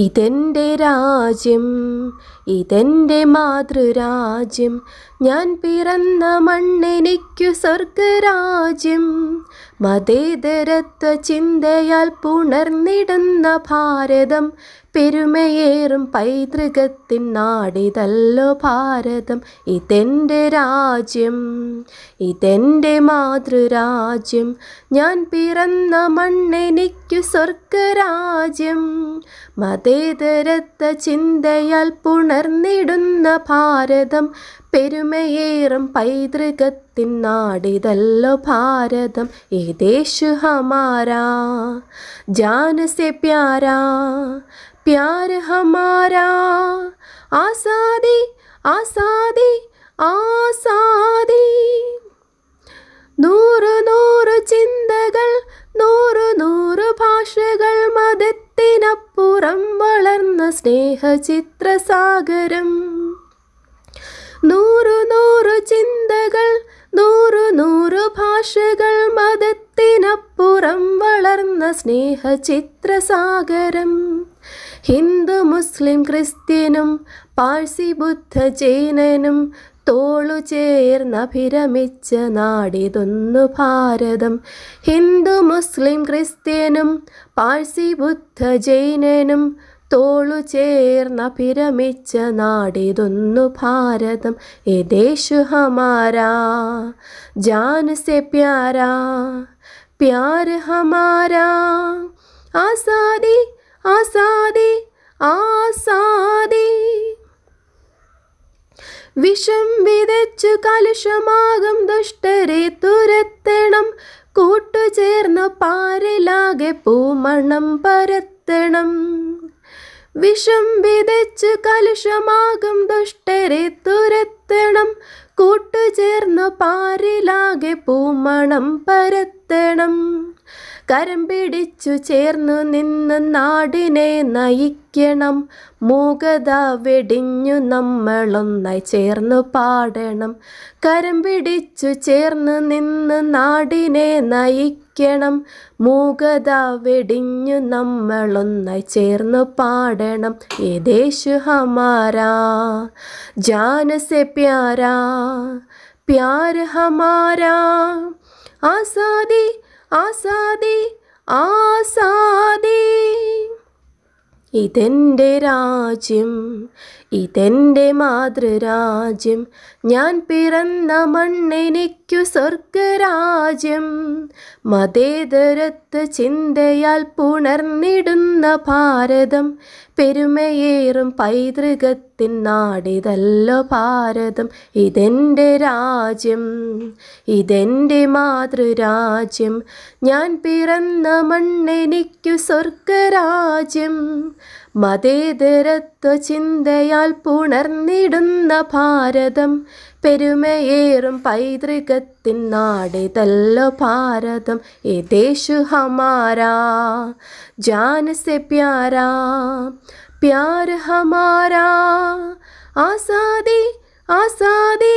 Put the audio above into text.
ഇതെൻ്റെ രാജ്യം ഇതെൻ്റെ മാതൃരാജ്യം ഞാൻ പിറന്ന മണ്ണെനിക്കു സ്വർഗരാജ്യം മതേതരത്വ ചിന്തയാൽ പുണർന്നിടുന്ന ഭാരതം പെരുമയേറും പൈതൃകത്തിൻ നാടിതല്ലോ ഭാരതം ഇതെൻ്റെ രാജ്യം ഇതെൻ്റെ മാതൃരാജ്യം ഞാൻ പിറന്ന മണ്ണെനിക്കു സ്വർഗരാജ്യം മതേതരത്വ ചിന്തയാൽ പുണർന്നിടുന്ന ഭാരതം പെരുമയേറും പൈതൃകത്തിൻ നാടിതല്ലോ ഭാരതം ഏ ദേശു ഹമാരാ ജാന സെ പ്യാരാ പ്യാര ഹമാരാ ആസാദി ആസാദി ആസാദി നൂറ് നൂറ് ചിന്തകൾ നൂറ് നൂറ് ഭാഷകൾ മതത്തിനപ്പുറം വളർന്ന സ്നേഹചിത്രസാഗരം നൂറു നൂറു ചിന്തകൾ നൂറു നൂറു ഭാഷകൾ മതത്തിനപ്പുറം വളർന്ന സ്നേഹ ചിത്രസാഗരം ഹിന്ദു മുസ്ലിം ക്രിസ്ത്യനും പാഴ്സി ബുദ്ധ ജൈനനും തോളു ചേർന്ന ഭിരമിച്ച നാടിതൊന്നു ഭാരതം ഹിന്ദു മുസ്ലിം ക്രിസ്ത്യനും പാഴ്സി ബുദ്ധ ജൈനനും തോളു ചേർന്ന പിരമിച്ച നാടിതൊന്നു ഭാരതം ഏ ഹമാരാ ജാന സെ പ്യാരാ പ്യാര ഹമാരാ ആസാദി ആസാദി ആസാദി വിഷം വിതച്ചു കലുഷമാകും ദുഷ്ടരെ തുരത്തണം കൂട്ടുചേർന്ന് പാരലാകെ പൂമണം പരത്തണം വിഷം വിതച്ച് കലുഷമാകും ദുഷ്ടരെ തുരത്തണം കൂട്ടുചേർന്ന് പാരിലാകെ പൂമണം പരത്തണം കരം പിടിച്ചു ചേർന്നു നിന്ന് നാടിനെ നയിക്കണം മൂകത വെടിഞ്ഞു നമ്മളൊന്നായി ചേർന്നു പാടണം കരം പിടിച്ചു ചേർന്ന് നിന്ന് നാടിനെ നയിക്ക ചിരിക്കണം മൂകത വെടിഞ്ഞു നമ്മളൊന്നായി ചേർന്ന് പാടണം ഏ ദേശ് ഹമാരാ ജാനസെ പ്യാരാ പ്യാര ഹമാരാ ആസാദി ആസാദി ആസാദി ഇതെൻ്റെ രാജ്യം ഇതെൻ്റെ മാതൃരാജ്യം ഞാൻ പിറന്ന മണ്ണെനിക്കു സ്വർഗരാജ്യം മതേതരത്ത് ചിന്തയാൽ പുണർന്നിടുന്ന ഭാരതം പെരുമയേറും പൈതൃകത്തെ ഭാരതത്തിൻ നാടിതല്ലോ ഭാരതം ഇതെൻ്റെ രാജ്യം ഇതെൻ്റെ മാതൃരാജ്യം ഞാൻ പിറന്ന മണ്ണെനിക്കു സ്വർഗരാജ്യം മതേതരത്വ ചിന്തയാൽ പുണർന്നിടുന്ന ഭാരതം പെരുമയേറും പൈതൃകത്തിൻ നാടിതല്ലോ ഭാരതം ഏ ദേശ് ഹമാരാ ജാന സെ പ്യാരാ പ്യാർ ഹമാരാ ആസാദി ആസാദി